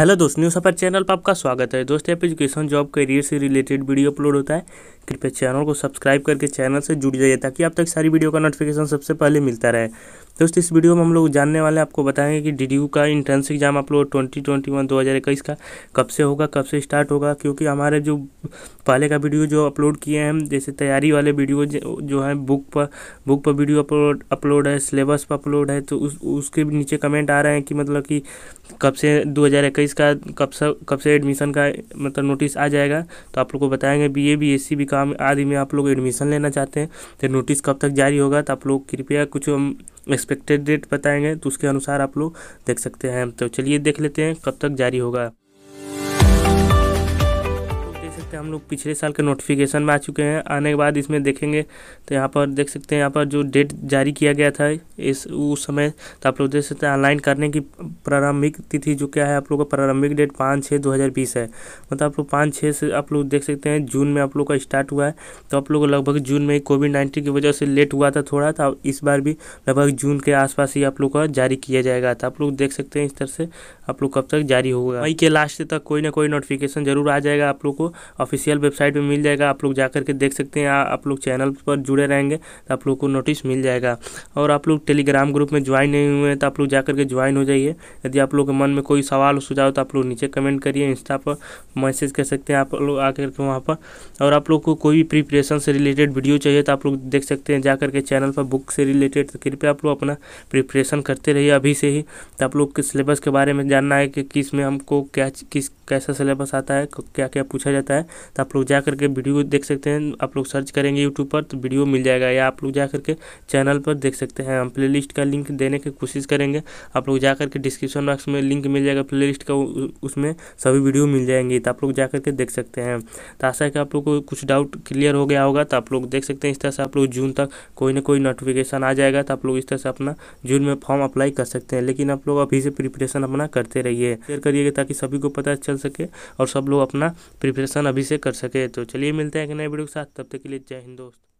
hello दोस्त news सफर channel पर आपका स्वागत है दोस्त एजुकेशन जॉब करियर से रिलेटेड वीडियो अपलोड होता है कृपया चैनल को सब्सक्राइब करके चैनल से जुड़ जाइए ताकि आप तक सारी वीडियो का नोटिफिकेशन सबसे पहले मिलता रहे दोस्त इस वीडियो में हम लोग जानने वाले आपको बताएंगे कि डी का इंट्रेंस एग्जाम आप लोग ट्वेंटी ट्वेंटी वन दो हज़ार इक्कीस का कब से होगा कब से स्टार्ट होगा क्योंकि हमारे जो पहले का वीडियो जो अपलोड किए हैं जैसे तैयारी वाले वीडियो जो है बुक पर बुक पर वीडियो अपलोड अपलोड है सिलेबस पर अपलोड है तो उस उसके नीचे कमेंट आ रहे हैं कि मतलब कि कब से 2021 का कब से कब से एडमिशन का मतलब नोटिस आ जाएगा तो आप लोग को बताएंगे B A B S C का आदि में आप लोग एडमिशन लेना चाहते हैं तो नोटिस कब तक जारी होगा तो आप लोग कृपया कुछ एक्सपेक्टेड डेट बताएंगे तो उसके अनुसार आप लोग देख सकते हैं तो चलिए देख लेते हैं कब तक जारी होगा सकते हैं हम लोग पिछले साल के नोटिफिकेशन में आ चुके हैं आने के बाद इसमें देखेंगे तो यहाँ पर देख सकते हैं यहाँ पर जो डेट जारी किया गया था इस उस समय तो आप लोग देख सकते हैं ऑनलाइन करने की प्रारंभिक तिथि जो क्या है आप लोग का प्रारंभिक डेट पाँच छः दो हज़ार बीस है मतलब आप लोग पाँच छः से आप लोग देख सकते हैं जून में आप लोग का स्टार्ट हुआ है तो आप लोग लगभग जून में कोविड नाइन्टीन की वजह से लेट हुआ था थोड़ा तो इस बार भी लगभग जून के आसपास ही आप लोग का जारी किया जाएगा तो आप लोग देख सकते हैं इस तरह से आप लोग कब तक जारी होगा मई के लास्ट तक कोई ना कोई नोटिफिकेशन जरूर आ जाएगा आप लोग को ऑफिशियल वेबसाइट पर मिल जाएगा आप लोग जा करके देख सकते हैं आप लोग चैनल पर जुड़े रहेंगे तो आप लोग को नोटिस मिल जाएगा और आप लोग टेलीग्राम ग्रुप में ज्वाइन नहीं हुए हैं तो आप लोग जा करके ज्वाइन हो जाइए यदि आप लोग के मन में कोई सवाल सुझाव तो आप लोग नीचे कमेंट करिए इंस्टा पर मैसेज कर सकते हैं आप लोग आ करके वहाँ पर और आप लोग को कोई भी प्रिपरेशन से रिलेटेड वीडियो चाहिए तो आप लोग देख सकते हैं जा के चैनल पर बुक से रिलेटेड तो कृपया आप लोग अपना प्रिपरेशन करते रहिए अभी से ही तो आप लोग के सिलेबस के बारे में जानना है कि किस में हमको क्या किस कैसा सिलेबस आता है क्या क्या पूछा जाता है तो आप लोग जा करके वीडियो देख सकते हैं आप लोग सर्च करेंगे यूट्यूब पर तो वीडियो मिल जाएगा या आप लोग जा करके चैनल पर देख सकते हैं हम प्ले लिस्ट का लिंक देने की कोशिश करेंगे आप लोग जा करके डिस्क्रिप्शन बॉक्स में लिंक मिल जाएगा प्ले लिस्ट का उसमें सभी वीडियो मिल जाएंगी तो आप लोग जा करके देख सकते हैं तो आशा है कि आप लोग को कुछ डाउट क्लियर हो गया होगा तो आप लोग देख सकते हैं इस तरह से आप लोग जून तक कोई ना कोई नोटिफिकेशन आ जाएगा तो आप लोग इस तरह से अपना जून में फॉर्म अप्लाई कर सकते हैं लेकिन आप लोग अभी से प्रिपरेशन अपना करते रहिए शेयर करिएगा ताकि सभी को पता चल सके और सब लोग अपना प्रिपरेशन अभी सभी से कर सके तो चलिए मिलते हैं एक नए वीडियो के साथ तब तक के लिए जय हिंद दोस्त